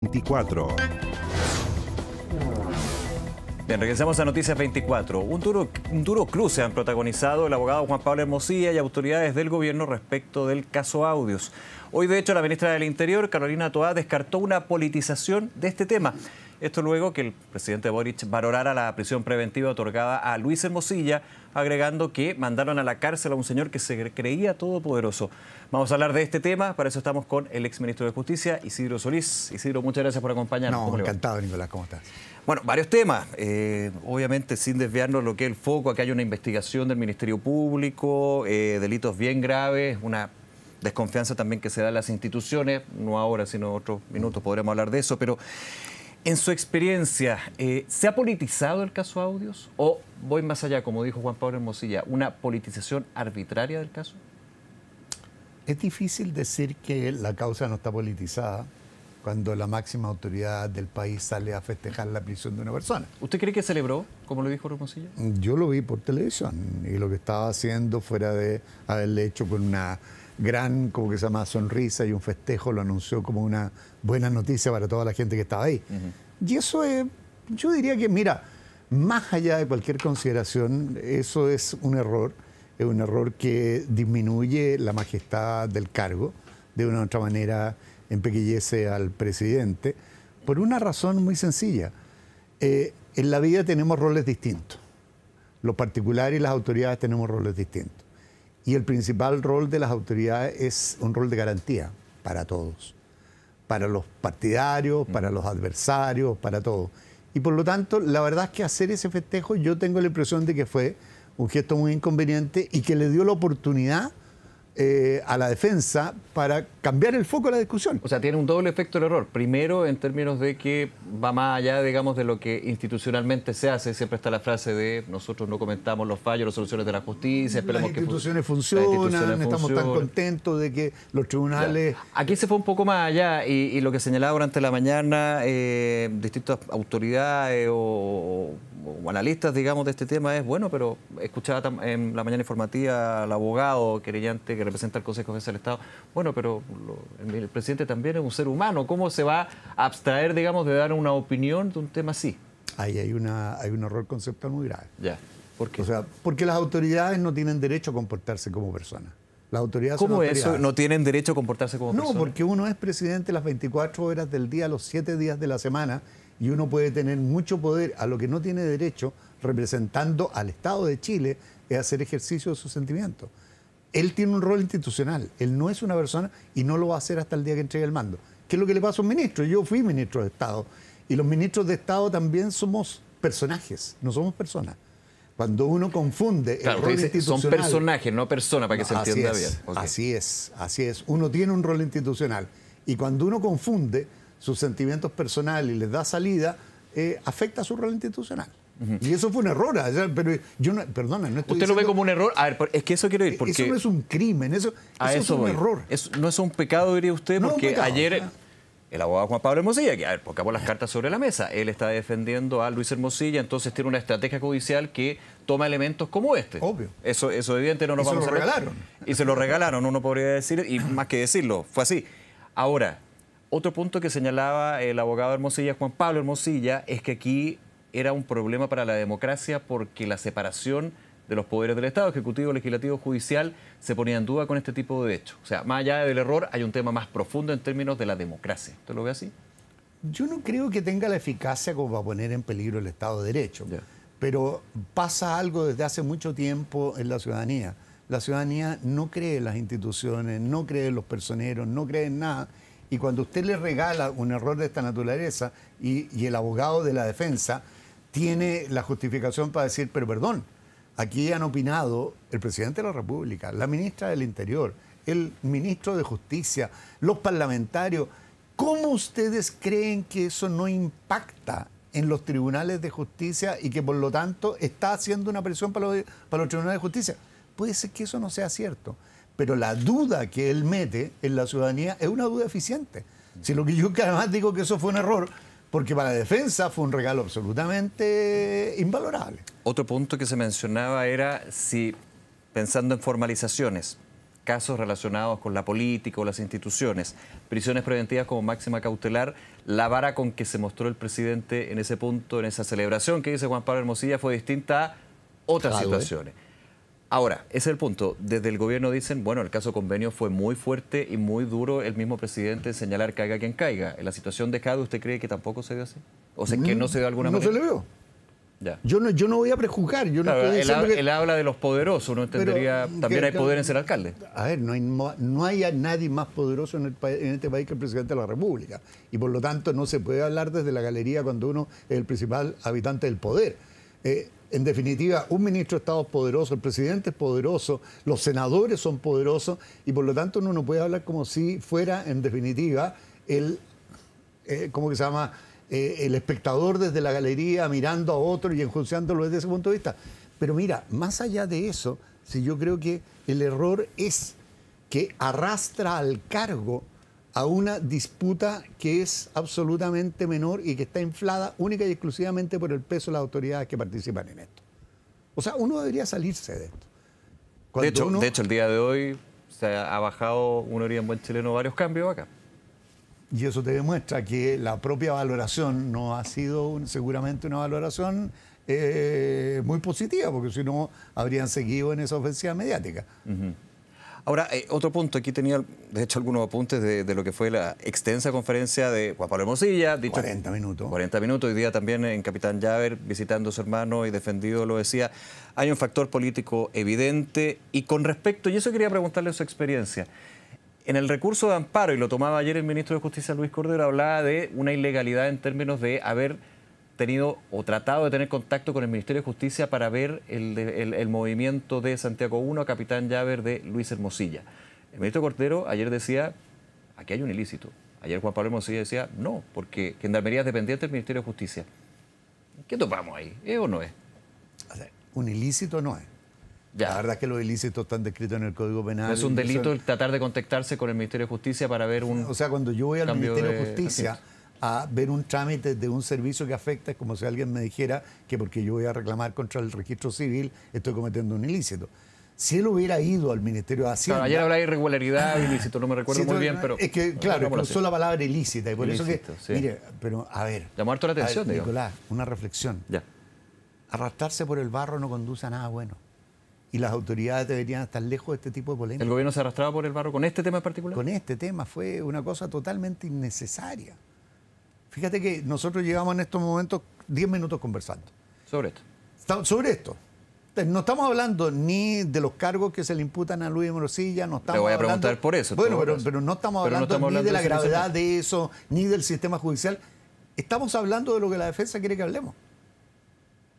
24. Bien, regresamos a Noticias 24. Un duro, duro cruce han protagonizado el abogado Juan Pablo Hermosilla y autoridades del gobierno respecto del caso Audios. Hoy, de hecho, la ministra del Interior, Carolina Toá, descartó una politización de este tema. Esto luego que el presidente Boric valorara la prisión preventiva otorgada a Luis Hermosilla, agregando que mandaron a la cárcel a un señor que se creía todopoderoso. Vamos a hablar de este tema, para eso estamos con el exministro de Justicia, Isidro Solís. Isidro, muchas gracias por acompañarnos. No, encantado, Nicolás, ¿cómo estás? Bueno, varios temas. Eh, obviamente, sin desviarnos lo que es el foco, aquí hay una investigación del Ministerio Público, eh, delitos bien graves, una desconfianza también que se da en las instituciones, no ahora, sino en otros minutos podremos hablar de eso, pero en su experiencia, eh, ¿se ha politizado el caso Audios? ¿O voy más allá, como dijo Juan Pablo Hermosilla, una politización arbitraria del caso? Es difícil decir que la causa no está politizada cuando la máxima autoridad del país sale a festejar la prisión de una persona. ¿Usted cree que celebró, como lo dijo Hermosilla? Yo lo vi por televisión y lo que estaba haciendo fuera de haberle hecho con una gran, como que se llama, sonrisa y un festejo, lo anunció como una buena noticia para toda la gente que estaba ahí. Y eso es, yo diría que, mira, más allá de cualquier consideración, eso es un error, es un error que disminuye la majestad del cargo, de una u otra manera empequillece al presidente, por una razón muy sencilla. Eh, en la vida tenemos roles distintos. Los particulares y las autoridades tenemos roles distintos. Y el principal rol de las autoridades es un rol de garantía para todos, para los partidarios, mm. para los adversarios, para todos. Y por lo tanto, la verdad es que hacer ese festejo yo tengo la impresión de que fue un gesto muy inconveniente y que le dio la oportunidad eh, a la defensa para cambiar el foco de la discusión. O sea, tiene un doble efecto el error. Primero, en términos de que va más allá, digamos, de lo que institucionalmente se hace. Siempre está la frase de nosotros no comentamos los fallos, las soluciones de la justicia, que. las instituciones funcionan, estamos tan contentos de que los tribunales... Aquí se fue un poco más allá y, lo que señalaba durante la mañana eh, distintas autoridades o, o, analistas, digamos, de este tema es, bueno, pero escuchaba en la mañana informativa al abogado querellante que Representar al Consejo de Defensa del Estado. Bueno, pero el presidente también es un ser humano. ¿Cómo se va a abstraer, digamos, de dar una opinión de un tema así? Ahí hay, una, hay un error conceptual muy grave. Ya. ¿Por qué? O sea, porque las autoridades no tienen derecho a comportarse como personas. Las autoridades ¿Cómo eso? ¿No tienen derecho a comportarse como personas? No, porque uno es presidente las 24 horas del día, los 7 días de la semana, y uno puede tener mucho poder a lo que no tiene derecho representando al Estado de Chile es hacer ejercicio de sus sentimientos él tiene un rol institucional, él no es una persona y no lo va a hacer hasta el día que entregue el mando. ¿Qué es lo que le pasa a un ministro? Yo fui ministro de Estado y los ministros de Estado también somos personajes, no somos personas. Cuando uno confunde el rol institucional. Son personajes, no personas, para que se entienda bien. Así es, así es. Uno tiene un rol institucional. Y cuando uno confunde sus sentimientos personales y les da salida, eh, afecta su rol institucional. Y eso fue un error. no, perdona, no estoy ¿Usted lo ve como un error? A ver, es que eso quiero ir. Eh, porque... Eso no es un crimen, eso, es un error. no es un pecado, diría usted, porque ayer. el abogado Juan Pablo Hermosilla, que a ver, pongamos las cartas sobre la mesa, él está defendiendo a Luis Hermosilla, entonces tiene una estrategia judicial que toma elementos como este. Obvio. Eso, eso evidente no nos y se lo regalaron. Y se lo regalaron, uno podría decir, y más que decirlo, fue así. Ahora, otro punto que señalaba el abogado Hermosilla, Juan Pablo Hermosilla, es que aquí era un problema para la democracia porque la separación de los poderes del Estado, Ejecutivo, Legislativo, Judicial, se ponía en duda con este tipo de hecho O sea, más allá del error, hay un tema más profundo en términos de la democracia. ¿Esto lo ve así? Yo no creo que tenga la eficacia como para poner en peligro el Estado de Derecho, pero pasa algo desde hace mucho tiempo en la ciudadanía. La ciudadanía no cree en las instituciones, no cree en los personeros, no cree en nada. Y cuando usted le regala un error de esta naturaleza y el abogado de la defensa tiene la justificación para decir, pero perdón, aquí han opinado el presidente de la República, la ministra del Interior, el ministro de Justicia, los parlamentarios. ¿Cómo ustedes creen que eso no impacta en los tribunales de justicia y que por lo tanto está haciendo una presión para los, para los tribunales de justicia? Puede ser que eso no sea cierto, pero la duda que él mete en la ciudadanía es una duda eficiente. Si lo que yo además digo que eso fue un error, porque para la defensa fue un regalo absolutamente invalorable. Otro punto que se mencionaba era si, pensando en formalizaciones, casos relacionados con la política o las instituciones, prisiones preventivas como máxima cautelar, la vara con que se mostró el presidente en ese punto, en esa celebración que dice Juan Pablo Hermosilla, fue distinta a otras ¿eh? situaciones. Ahora, ese es el punto. Desde el gobierno dicen, bueno, el caso convenio fue muy fuerte y muy duro el mismo presidente señalar caiga quien caiga. ¿En la situación de Jade usted cree que tampoco se ve así? ¿O sea, que no se dio alguna manera? No se le veo. Ya. Yo, no, yo no voy a prejuzgar. Yo no él, habla de los poderosos, uno entendería, también hay poder en ser alcalde. A ver, no hay, nadie más poderoso en, este país que el presidente de la República. Y por lo tanto no se puede hablar desde la galería cuando uno es el principal habitante del poder. Eh, en definitiva, un ministro de Estado es poderoso, el presidente es poderoso, los senadores son poderosos y por lo tanto uno no puede hablar como si fuera, en definitiva, el, eh, ¿cómo que se llama? Eh, el espectador desde la galería mirando a otro y enjuiciándolo desde ese punto de vista. Pero mira, más allá de eso, si yo creo que el error es que arrastra al cargo a una disputa que es absolutamente menor y que está inflada única y exclusivamente por el peso de las autoridades que participan en esto. O sea, uno debería salirse de esto. de hecho, el día de hoy se ha bajado, uno haría en buen chileno, varios cambios acá. Y eso te demuestra que la propia valoración no ha sido seguramente una valoración eh, muy positiva, porque si no habrían seguido en esa ofensiva mediática. Ahora, eh, otro punto, aquí tenía, de hecho, algunos apuntes de, lo que fue la extensa conferencia de Juan Pablo Hermosilla. 40 minutos. 40 minutos, hoy día también en Capitán Llaver, visitando a su hermano y defendido, lo decía. Hay un factor político evidente y con respecto, y eso quería preguntarle su experiencia. En el recurso de amparo, y lo tomaba ayer el ministro de Justicia Luis Cordero, hablaba de una ilegalidad en términos de haber tenido o tratado de tener contacto con el Ministerio de Justicia para ver el, movimiento de Santiago I a Capitán Llaver de Luis Hermosilla. El ministro Cordero ayer decía, aquí hay un ilícito. Ayer Juan Pablo Hermosilla decía, no, porque Gendarmería es dependiente del Ministerio de Justicia. ¿Qué topamos ahí? ¿Es o no es? un ilícito no es. La verdad es que los ilícitos están descritos en el Código Penal. Es un delito el tratar de contactarse con el Ministerio de Justicia para ver un. O sea, cuando yo voy al Ministerio de Justicia a ver un trámite de un servicio que afecta, es como si alguien me dijera que porque yo voy a reclamar contra el registro civil estoy cometiendo un ilícito. Si él hubiera ido al Ministerio de Hacienda... Claro, ayer hablaba de irregularidad, ilícito, no me recuerdo muy bien, pero... Es que, claro, usó la palabra ilícita y por eso que... Mire, pero a ver... Llamó harto la atención, Nicolás, una reflexión. Ya. Arrastrarse por el barro no conduce a nada bueno y las autoridades deberían estar lejos de este tipo de polémica ¿El gobierno se arrastraba por el barro con este tema en particular? Con este tema, fue una cosa totalmente innecesaria. Fíjate que nosotros llevamos en estos momentos 10 minutos conversando. Sobre esto. sobre esto. No estamos hablando ni de los cargos que se le imputan a Luis Morosilla, no voy a preguntar por eso. Bueno, pero, no estamos hablando ni de la gravedad de eso, ni del sistema judicial. Estamos hablando de lo que la defensa quiere que hablemos.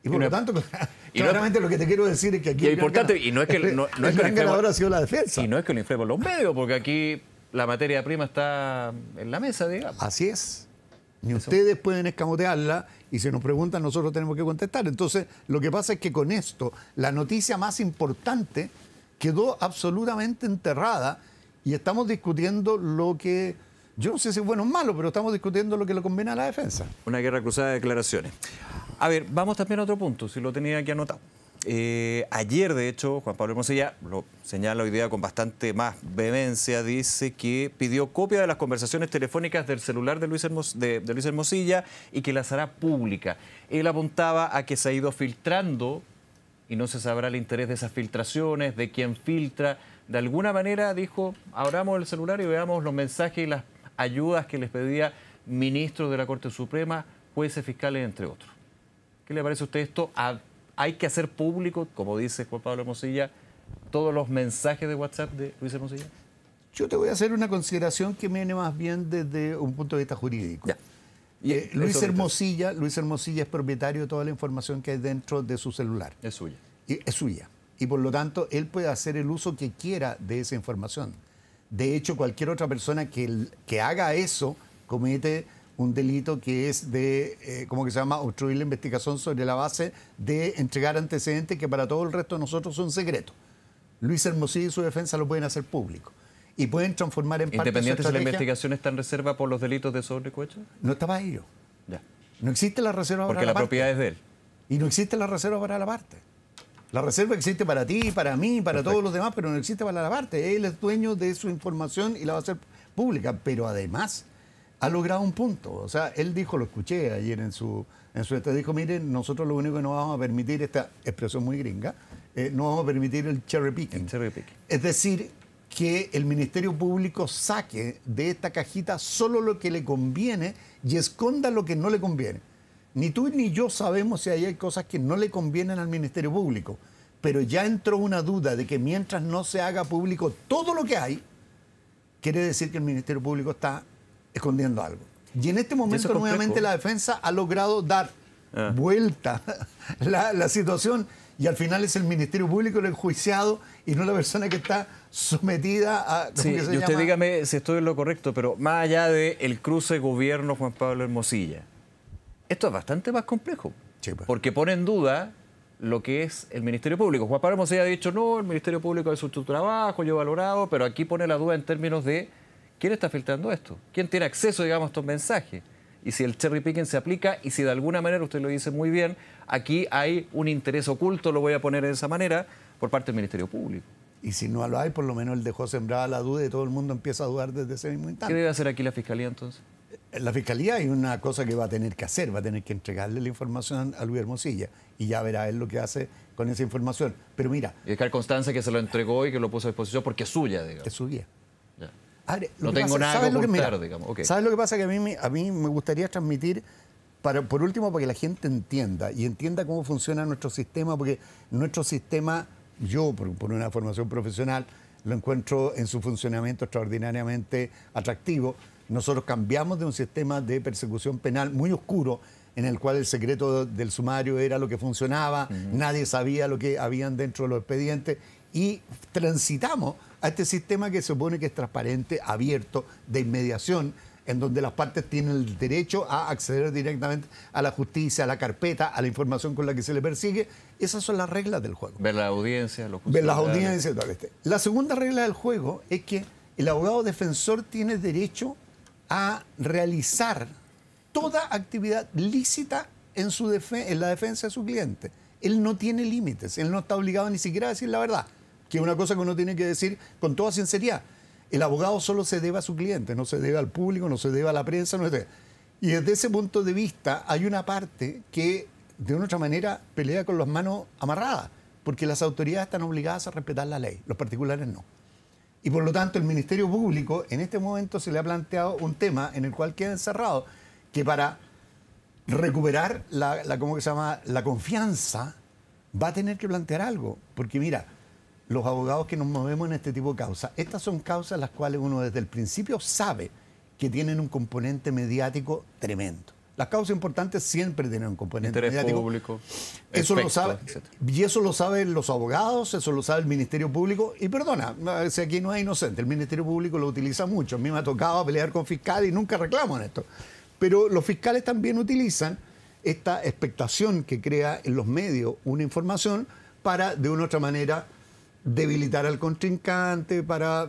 Y, por lo tanto, claramente lo que te quiero decir es que aquí. Y no es que. No, es gran ha sido la defensa. Y no es que lo inflemos los medios, porque aquí la materia prima está en la mesa, digamos. Así es ni ustedes pueden escamotearla y si nos preguntan nosotros tenemos que contestar. Entonces, lo que pasa es que con esto la noticia más importante quedó absolutamente enterrada y estamos discutiendo lo que yo no sé si es bueno o malo, pero estamos discutiendo lo que le conviene a la defensa. Una guerra cruzada de declaraciones. A ver, vamos también a otro punto, si lo tenía aquí anotado. Eh, ayer, de hecho, Juan Pablo Hermosilla lo señala hoy día con bastante más vehemencia, dice que pidió copia de las conversaciones telefónicas del celular de Luis, de, Hermosilla y que las hará pública. Él apuntaba a que se ha ido filtrando y no se sabrá el interés de esas filtraciones, de quién filtra. De alguna manera, dijo, abramos el celular y veamos los mensajes y las ayudas que les pedía ministros de la Corte Suprema, jueces fiscales, entre otros. ¿Qué le parece a usted esto? A hay que hacer público, como dice Juan Pablo Hermosilla, todos los mensajes de WhatsApp de Luis Hermosilla. Yo te voy a hacer una consideración que viene más bien desde un punto de vista jurídico. Eh, Luis Hermosilla, Luis Hermosilla es propietario de toda la información que hay dentro de su celular. Es suya. es suya. Y por lo tanto, él puede hacer el uso que quiera de esa información. De hecho, cualquier otra persona que, que haga eso comete un delito que es de, eh, ¿cómo que se llama?, obstruir la investigación sobre la base de entregar antecedentes que para todo el resto de nosotros son secretos. Luis Hermosillo y su defensa lo pueden hacer público. Y pueden transformar en parte de la investigación está en reserva por los delitos de sobrecuecho? No estaba ello. Ya. No existe la reserva para la, la propiedad es de él. Y no existe la reserva para la parte. La reserva existe para ti, para mí, para todos los demás, pero no existe para la parte. Él es dueño de su información y la va a hacer pública. Pero además, ha logrado un punto. O sea, él dijo, lo escuché ayer en su, en su dijo, miren, nosotros lo único que no vamos a permitir, esta expresión muy gringa, eh, no vamos a permitir el cherry, picking. cherry picking. Es decir, que el Ministerio Público saque de esta cajita solo lo que le conviene y esconda lo que no le conviene. Ni tú ni yo sabemos si ahí hay cosas que no le convienen al Ministerio Público, pero ya entró una duda de que mientras no se haga público todo lo que hay, quiere decir que el Ministerio Público está escondiendo algo. Y en este momento nuevamente la defensa ha logrado dar ah. vuelta la, situación y al final es el Ministerio Público el enjuiciado y no la persona que está sometida a... Sí, y usted dígame si estoy en lo correcto, pero más allá del el cruce gobierno Juan Pablo Hermosilla, esto es bastante más complejo, pues. porque pone en duda lo que es el Ministerio Público. Juan Pablo Hermosilla ha dicho, no, el Ministerio Público es su trabajo, yo he valorado, pero aquí pone la duda en términos de ¿Quién está filtrando esto? ¿Quién tiene acceso, digamos, a estos mensajes? Y si el cherry picking se aplica y si de alguna manera, usted lo dice muy bien, aquí hay un interés oculto, lo voy a poner de esa manera, por parte del Ministerio Público. Y si no lo hay, por lo menos él dejó sembrada la duda y todo el mundo empieza a dudar desde ese mismo instante. ¿Qué debe hacer aquí la Fiscalía entonces? La Fiscalía hay una cosa que va a tener que hacer, va a tener que entregarle la información a Luis Hermosilla y ya verá él lo que hace con esa información. Pero mira... Y dejar constancia que se lo entregó y que lo puso a disposición porque es suya, digamos. Es suya no tengo nada que lo digamos. ¿Sabes lo que pasa? Que a mí, a mí me gustaría transmitir, para, por último, para que la gente entienda y entienda cómo funciona nuestro sistema, porque nuestro sistema, yo, por, una formación profesional, lo encuentro en su funcionamiento extraordinariamente atractivo. Nosotros cambiamos de un sistema de persecución penal muy oscuro, en el cual el secreto del sumario era lo que funcionaba, nadie sabía lo que habían dentro de los expedientes, y transitamos a este sistema que se supone que es transparente, abierto, de inmediación, en donde las partes tienen el derecho a acceder directamente a la justicia, a la carpeta, a la información con la que se le persigue. Esas son las reglas del juego. Ver la audiencia, los Ver las audiencias. La segunda regla del juego es que el abogado defensor tiene derecho a realizar toda actividad lícita en, su en la defensa de su cliente. Él no tiene límites, él no está obligado ni siquiera a decir la verdad que es una cosa que uno tiene que decir con toda sinceridad. El abogado solo se debe a su cliente, no se debe al público, no se debe a la prensa, no se Y desde ese punto de vista hay una parte que de una otra manera pelea con las manos amarradas, porque las autoridades están obligadas a respetar la ley, los particulares no. Y por lo tanto el Ministerio Público en este momento se le ha planteado un tema en el cual queda encerrado, que para recuperar la, se llama? la confianza va a tener que plantear algo, porque mira, los abogados que nos movemos en este tipo de causas. Estas son causas las cuales uno desde el principio sabe que tienen un componente mediático tremendo. Las causas importantes siempre tienen un componente mediático. público. Eso lo sabe, y eso lo saben los abogados, eso lo sabe el Ministerio Público. Y perdona, si aquí no es inocente, el Ministerio Público lo utiliza mucho. A mí me ha tocado pelear con fiscales y nunca reclamo en esto. Pero los fiscales también utilizan esta expectación que crea en los medios una información para, de una u otra manera, debilitar al contrincante, para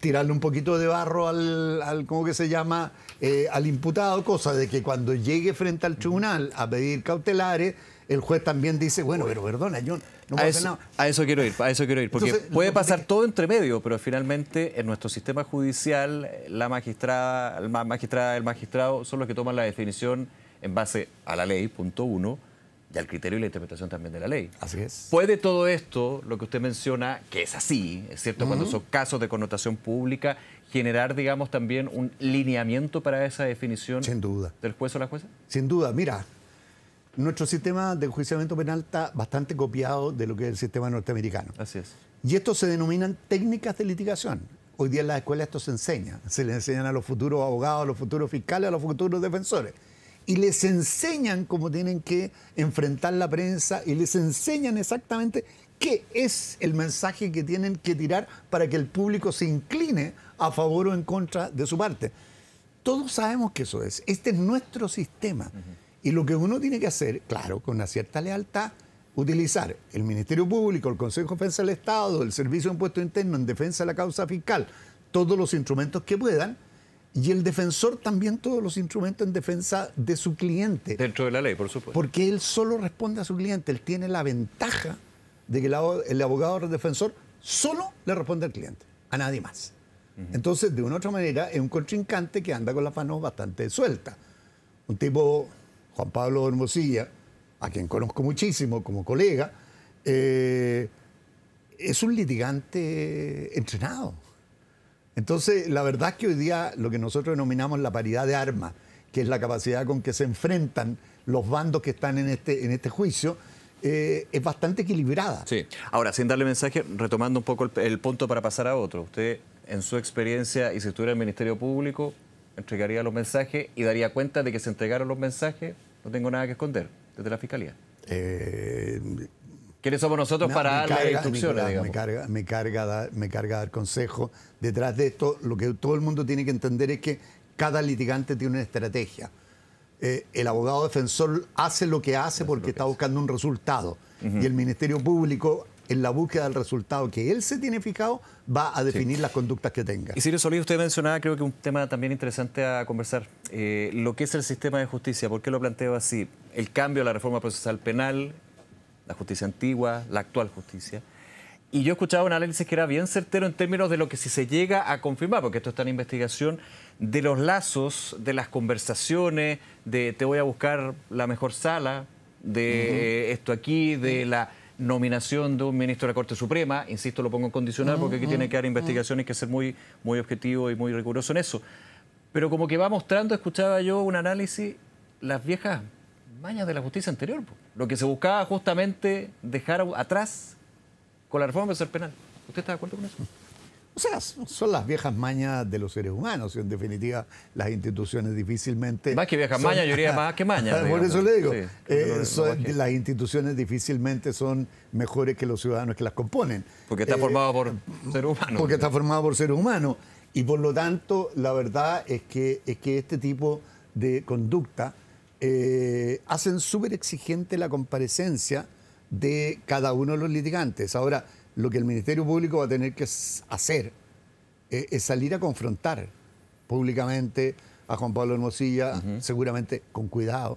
tirarle un poquito de barro al, al ¿cómo que se llama? Eh, al imputado, cosa de que cuando llegue frente al tribunal a pedir cautelares, el juez también dice, bueno, pero perdona, yo no a eso, a eso quiero ir, a eso quiero ir, porque puede pasar todo entre medio, pero finalmente en nuestro sistema judicial la magistrada, la magistrada, el magistrado son los que toman la definición en base a la ley, punto uno, y al criterio y la interpretación también de la ley. Así es. ¿Puede todo esto, lo que usted menciona, que es así, es cierto, cuando son casos de connotación pública, generar, digamos, también un lineamiento para esa definición Sin duda. del juez o la jueza? Sin duda, mira, nuestro sistema de enjuiciamiento penal está bastante copiado de lo que es el sistema norteamericano. Así es. Y esto se denominan técnicas de litigación. Hoy día en las escuelas esto se enseña. Se le enseñan a los futuros abogados, a los futuros fiscales, a los futuros defensores y les enseñan cómo tienen que enfrentar la prensa y les enseñan exactamente qué es el mensaje que tienen que tirar para que el público se incline a favor o en contra de su parte. Todos sabemos que eso es. Este es nuestro sistema. Y lo que uno tiene que hacer, claro, con una cierta lealtad, utilizar el Ministerio Público, el Consejo de Defensa del Estado, el Servicio de Impuesto Interno en defensa de la causa fiscal, todos los instrumentos que puedan y el defensor también todos los instrumentos en defensa de su cliente. Dentro de la ley, por supuesto. Porque él solo responde a su cliente, él tiene la ventaja de que el abogado defensor solo le responde al cliente, a nadie más. Entonces, de una u otra manera, es un contrincante que anda con la manos bastante suelta. Un tipo, Juan Pablo Hermosilla, a quien conozco muchísimo como colega, eh, es un litigante entrenado. Entonces, la verdad es que hoy día lo que nosotros denominamos la paridad de armas, que es la capacidad con que se enfrentan los bandos que están en este, en este juicio, eh, es bastante equilibrada. Sí. Ahora, sin darle mensaje, retomando un poco el, punto para pasar a otro. Usted, en su experiencia, y si estuviera en el Ministerio Público, entregaría los mensajes y daría cuenta de que se entregaron los mensajes, no tengo nada que esconder desde la Fiscalía. Eh, ¿Quiénes somos nosotros para dar la instrucciones? me carga, me, carga dar, me Detrás de esto, lo que todo el mundo tiene que entender es que cada litigante tiene una estrategia. Eh, el abogado defensor hace lo que hace porque está buscando un resultado. Y el Ministerio Público, en la búsqueda del resultado que él se tiene fijado, va a definir las conductas que tenga. Y Sirio solía usted mencionaba, creo que un tema también interesante a conversar, eh, lo que es el sistema de justicia. ¿Por qué lo planteo así? El cambio a la reforma procesal penal, la justicia antigua, la actual justicia. Y yo escuchaba un análisis que era bien certero en términos de lo que si se llega a confirmar, porque esto está en investigación, de los lazos, de las conversaciones, de te voy a buscar la mejor sala, de esto aquí, de la nominación de un ministro de la Corte Suprema, insisto, lo pongo en condicional porque aquí tiene que haber investigaciones, hay que ser muy, muy objetivo y muy riguroso en eso. Pero como que va mostrando, escuchaba yo un análisis, las viejas mañas de la justicia anterior. Lo que se buscaba justamente dejar atrás con la reforma del ser penal. ¿Usted está de acuerdo con eso? O sea, son las viejas mañas de los seres humanos, y en definitiva las instituciones difícilmente... Más que viejas mañas, yo diría más que mañas. Por eso le digo, eh, las instituciones difícilmente son mejores que los ciudadanos que las componen. Porque está eh, formado por seres humanos. Porque está formado por seres humanos. Y por lo tanto, la verdad es que, es que este tipo de conducta eh, hacen súper exigente la comparecencia de cada uno de los litigantes. Ahora, lo que el Ministerio Público va a tener que hacer eh, es salir a confrontar públicamente a Juan Pablo Hermosilla, seguramente con cuidado,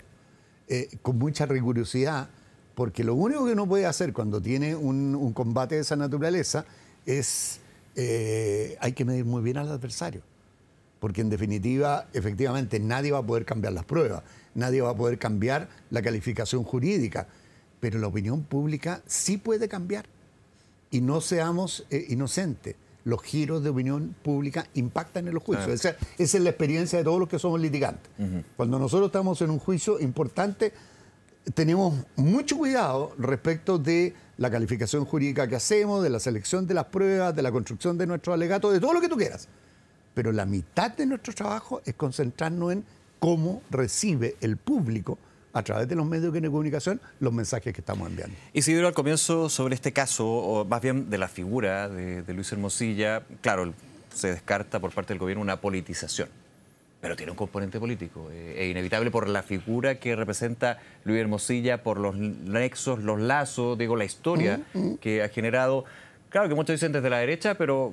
eh, con mucha rigurosidad, porque lo único que uno puede hacer cuando tiene un, combate de esa naturaleza es, hay que medir muy bien al adversario, porque en definitiva, efectivamente, nadie va a poder cambiar las pruebas nadie va a poder cambiar la calificación jurídica, pero la opinión pública sí puede cambiar. Y no seamos eh, inocentes, los giros de opinión pública impactan en los juicios. Esa, es la experiencia de todos los que somos litigantes. Cuando nosotros estamos en un juicio importante, tenemos mucho cuidado respecto de la calificación jurídica que hacemos, de la selección de las pruebas, de la construcción de nuestro alegato, de todo lo que tú quieras. Pero la mitad de nuestro trabajo es concentrarnos en cómo recibe el público a través de los medios de comunicación los mensajes que estamos enviando. Y si digo al comienzo sobre este caso, o más bien de la figura de, Luis Hermosilla, claro, se descarta por parte del gobierno una politización, pero tiene un componente político, e inevitable por la figura que representa Luis Hermosilla, por los nexos, los lazos, digo, la historia mm, mm. que ha generado. Claro que muchos dicen desde la derecha, pero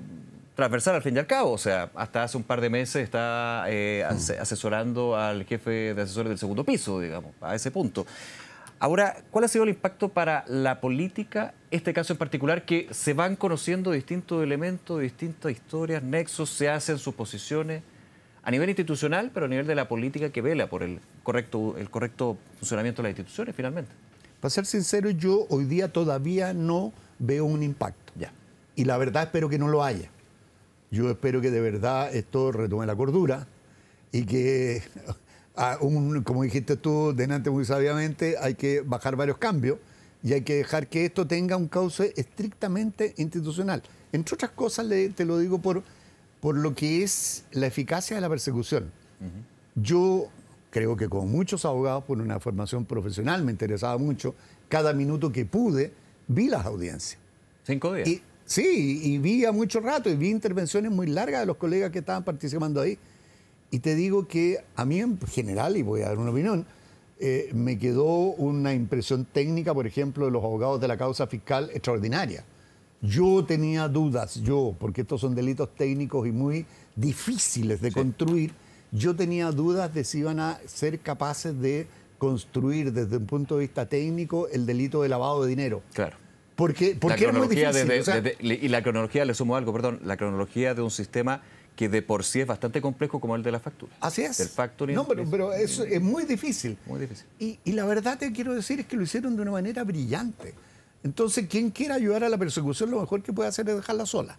transversal al fin y al cabo. O sea, hasta hace un par de meses está eh, mm. asesorando al jefe de asesores del segundo piso, digamos, a ese punto. Ahora, ¿cuál ha sido el impacto para la política, este caso en particular, que se van conociendo distintos elementos, distintas historias, nexos, se hacen suposiciones a nivel institucional, pero a nivel de la política que vela por el correcto, el correcto funcionamiento de las instituciones finalmente? Para ser sincero, yo hoy día todavía no veo un impacto. Ya. Y la verdad espero que no lo haya. Yo espero que de verdad esto retome la cordura y que, como dijiste tú delante muy sabiamente, hay que bajar varios cambios y hay que dejar que esto tenga un cauce estrictamente institucional. Entre otras cosas, te lo digo por, por lo que es la eficacia de la persecución. Yo creo que con muchos abogados, por una formación profesional, me interesaba mucho, cada minuto que pude, vi las audiencias. Cinco días. Sí, y vi a mucho rato y vi intervenciones muy largas de los colegas que estaban participando ahí. Y te digo que a mí en general, y voy a dar una opinión, eh, me quedó una impresión técnica, por ejemplo, de los abogados de la causa fiscal extraordinaria. Yo tenía dudas, yo, porque estos son delitos técnicos y muy difíciles de construir, yo tenía dudas de si iban a ser capaces de construir desde un punto de vista técnico el delito de lavado de dinero. Claro. Porque, y la cronología, le sumo algo, perdón, la cronología de un sistema que de por sí es bastante complejo como el de la factura. Así es. El factoring. No, pero, pero es, muy difícil. Muy difícil. Y, la verdad te quiero decir es que lo hicieron de una manera brillante. Entonces, quien quiera ayudar a la persecución, lo mejor que puede hacer es dejarla sola.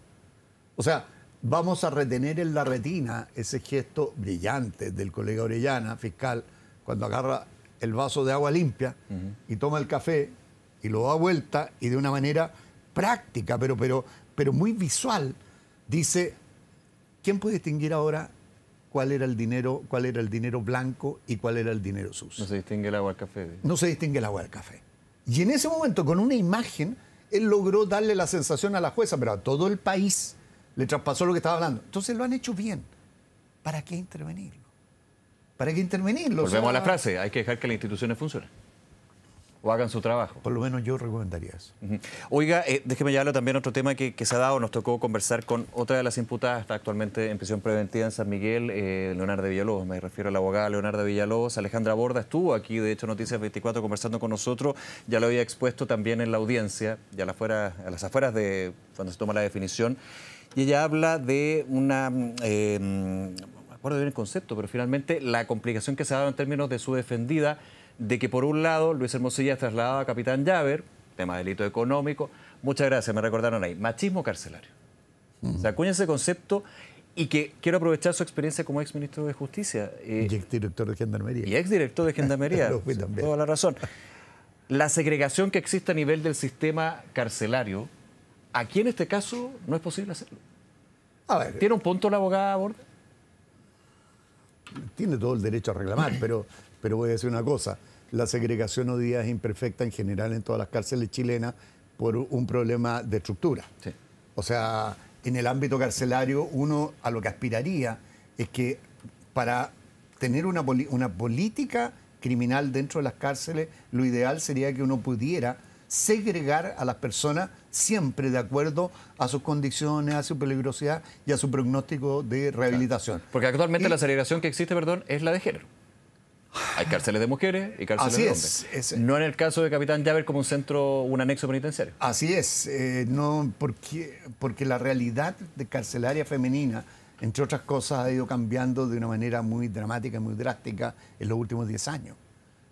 O sea, vamos a retener en la retina ese gesto brillante del colega Orellana, fiscal, cuando agarra el vaso de agua limpia y toma el café y lo da vuelta y de una manera práctica, pero, pero, pero muy visual, dice, ¿quién puede distinguir ahora cuál era el dinero, cuál era el dinero blanco y cuál era el dinero sucio? No se distingue el agua al café. No se distingue el agua al café. Y en ese momento, con una imagen, él logró darle la sensación a la jueza, pero a todo el país le traspasó lo que estaba hablando. Entonces lo han hecho bien. ¿Para qué intervenirlo? ¿Para qué intervenirlo? Volvemos a la frase, hay que dejar que las instituciones funcionen o hagan su trabajo. Por lo menos yo recomendaría eso. Oiga, eh, déjeme déjeme hablar también de otro tema que, se ha dado. Nos tocó conversar con otra de las imputadas, actualmente en prisión preventiva en San Miguel, eh, Leonardo Villalobos, me refiero a la abogada Leonardo Villalobos. Alejandra Borda estuvo aquí, de hecho, Noticias 24 conversando con nosotros. Ya lo había expuesto también en la audiencia, ya a, a las afueras de cuando se toma la definición. Y ella habla de una... Mm, em, no me acuerdo bien el concepto, pero finalmente la complicación que se ha dado en términos de su defendida de que por un lado Luis Hermosilla es trasladado a Capitán Llaver, tema delito económico, muchas gracias, me recordaron ahí, machismo carcelario. Se acuña ese concepto y que quiero aprovechar su experiencia como ex ministro de Justicia. Eh, y ex director de Gendarmería. Y exdirector de Gendarmería, toda la razón. La segregación que existe a nivel del sistema carcelario, aquí en este caso no es posible hacerlo. A ver, ¿Tiene un punto la abogada Borges? Tiene todo el derecho a reclamar, pero pero voy a decir una cosa, la segregación hoy día es imperfecta en general en todas las cárceles chilenas por un problema de estructura. O sea, en el ámbito carcelario uno a lo que aspiraría es que para tener una, una política criminal dentro de las cárceles, lo ideal sería que uno pudiera segregar a las personas siempre de acuerdo a sus condiciones, a su peligrosidad y a su pronóstico de rehabilitación. Porque actualmente la segregación que existe, perdón, es la de género. Hay cárceles de mujeres y cárceles de hombres. Es, eh. no en el caso de Capitán Llaver como un centro, un anexo penitenciario. Así es, eh, no porque, porque la realidad de carcelaria femenina, entre otras cosas, ha ido cambiando de una manera muy dramática, y muy drástica en los últimos 10 años.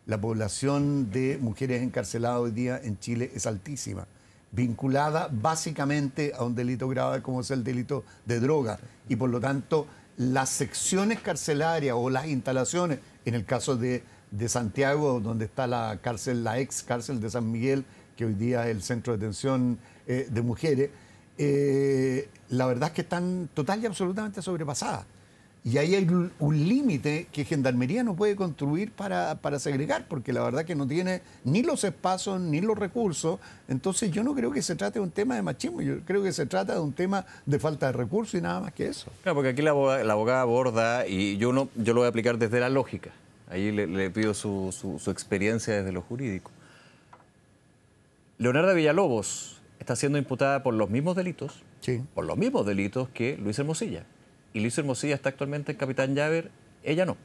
La población de mujeres encarceladas hoy día en Chile es altísima, vinculada básicamente a un delito grave como es el delito de droga y por lo tanto las secciones carcelarias o las instalaciones en el caso de, Santiago, donde está la cárcel, la ex cárcel de San Miguel, que hoy día es el centro de detención eh, de mujeres, eh, la verdad es que están total y absolutamente sobrepasadas. Y ahí hay un límite que Gendarmería no puede construir para, para, segregar, porque la verdad que no tiene ni los espacios ni los recursos. Entonces yo no creo que se trate de un tema de machismo, yo creo que se trata de un tema de falta de recursos y nada más que eso. Claro, porque aquí la, abogada aborda, y yo, no, yo lo voy a aplicar desde la lógica, ahí le, pido su, su, experiencia desde lo jurídico. Leonardo Villalobos está siendo imputada por los mismos delitos, sí. por los mismos delitos que Luis Hermosilla y Luis Hermosilla está actualmente en Capitán Llaver, ella no.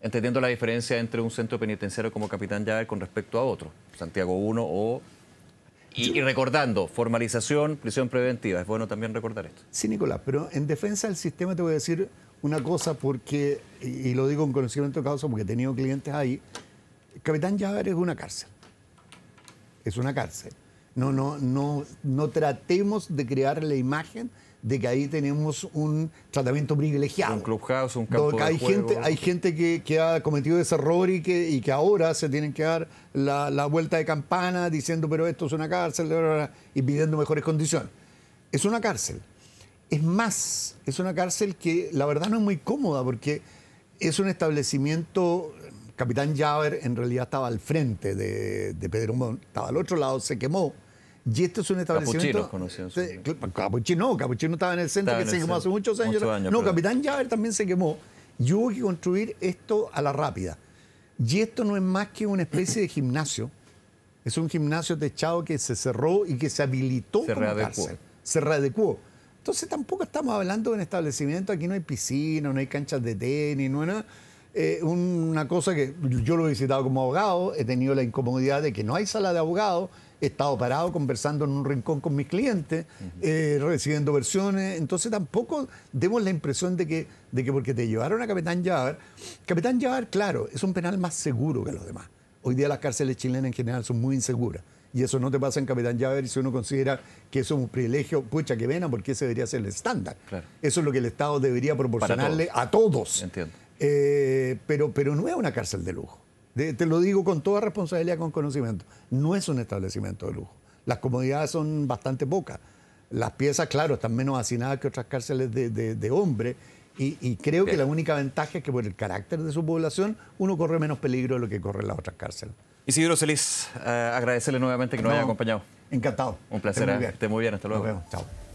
Entendiendo la diferencia entre un centro penitenciario como Capitán Llaver con respecto a otro, Santiago I o y, recordando, formalización, prisión preventiva. Es bueno también recordar esto. Sí, Nicolás, pero en defensa del sistema te voy a decir una cosa porque, y, lo digo con conocimiento de causa porque he tenido clientes ahí, Capitán Llaver es una cárcel. Es una cárcel. No, no, no, no tratemos de crear la imagen de que ahí tenemos un tratamiento privilegiado. Un clubhouse, un campo hay de gente, Hay gente que, ha cometido ese error y que, ahora se tienen que dar la, vuelta de campana diciendo, pero esto es una cárcel, y pidiendo mejores condiciones. Es una cárcel. Es más, es una cárcel que la verdad no es muy cómoda porque es un establecimiento Capitán Javer en realidad estaba al frente de, de Pedro Montt, estaba al otro lado, se quemó. Y esto es un establecimiento... Capuchino Capuchino, Capuchino estaba en el centro que se quemó hace muchos años. no, Capitán Llaver también se quemó. Y hubo que construir esto a la rápida. Y esto no es más que una especie de gimnasio. Es un gimnasio techado que se cerró y que se habilitó se como cárcel. Se readecuó. Entonces tampoco estamos hablando de un establecimiento, aquí no hay piscina, no hay canchas de tenis, no hay eh, una cosa que yo lo he visitado como abogado, he tenido la incomodidad de que no hay sala de abogados, he estado parado conversando en un rincón con mis clientes, eh, recibiendo versiones. Entonces tampoco demos la impresión de que, de que porque te llevaron a Capitán Llavar, Capitán Llavar, claro, es un penal más seguro que los demás. Hoy día las cárceles chilenas en general son muy inseguras. Y eso no te pasa en Capitán Llaver si uno considera que eso es un privilegio, pucha que vena, porque ese debería ser el estándar. Eso es lo que el Estado debería proporcionarle a todos. Entiendo. Eh, pero, pero no es una cárcel de lujo te lo digo con toda responsabilidad, y con conocimiento, no es un establecimiento de lujo. Las comodidades son bastante pocas. Las piezas, claro, están menos hacinadas que otras cárceles de, de, hombre. Y, creo que la única ventaja es que por el carácter de su población uno corre menos peligro de lo que corre las otras cárceles. Isidro Celis, eh, agradecerle nuevamente que nos haya acompañado. Encantado. Un placer. ¿eh? Esté muy bien. Hasta luego. Chao.